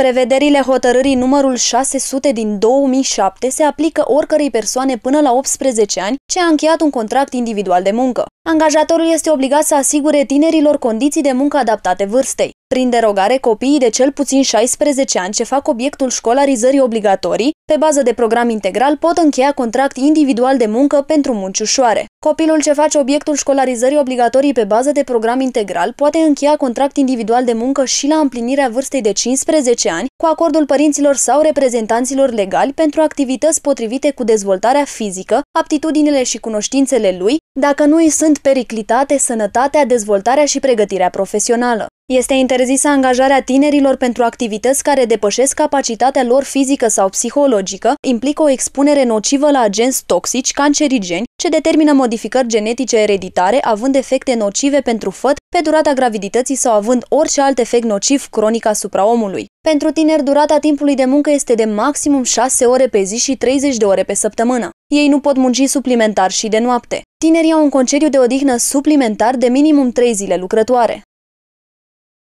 Prevederile hotărârii numărul 600 din 2007 se aplică oricărei persoane până la 18 ani ce a încheiat un contract individual de muncă. Angajatorul este obligat să asigure tinerilor condiții de muncă adaptate vârstei prin derogare copiii de cel puțin 16 ani ce fac obiectul școlarizării obligatorii, pe bază de program integral, pot încheia contract individual de muncă pentru munci ușoare. Copilul ce face obiectul școlarizării obligatorii pe bază de program integral poate încheia contract individual de muncă și la împlinirea vârstei de 15 ani, cu acordul părinților sau reprezentanților legali pentru activități potrivite cu dezvoltarea fizică, aptitudinile și cunoștințele lui, dacă nu îi sunt periclitate sănătatea, dezvoltarea și pregătirea profesională. Este interzisă angajarea tinerilor pentru activități care depășesc capacitatea lor fizică sau psihologică, implică o expunere nocivă la agenți toxici, cancerigeni, ce determină modificări genetice ereditare, având efecte nocive pentru făt pe durata gravidității sau având orice alt efect nociv cronic asupra omului. Pentru tineri, durata timpului de muncă este de maximum 6 ore pe zi și 30 de ore pe săptămână. Ei nu pot munci suplimentar și de noapte. Tinerii au un concediu de odihnă suplimentar de minimum 3 zile lucrătoare.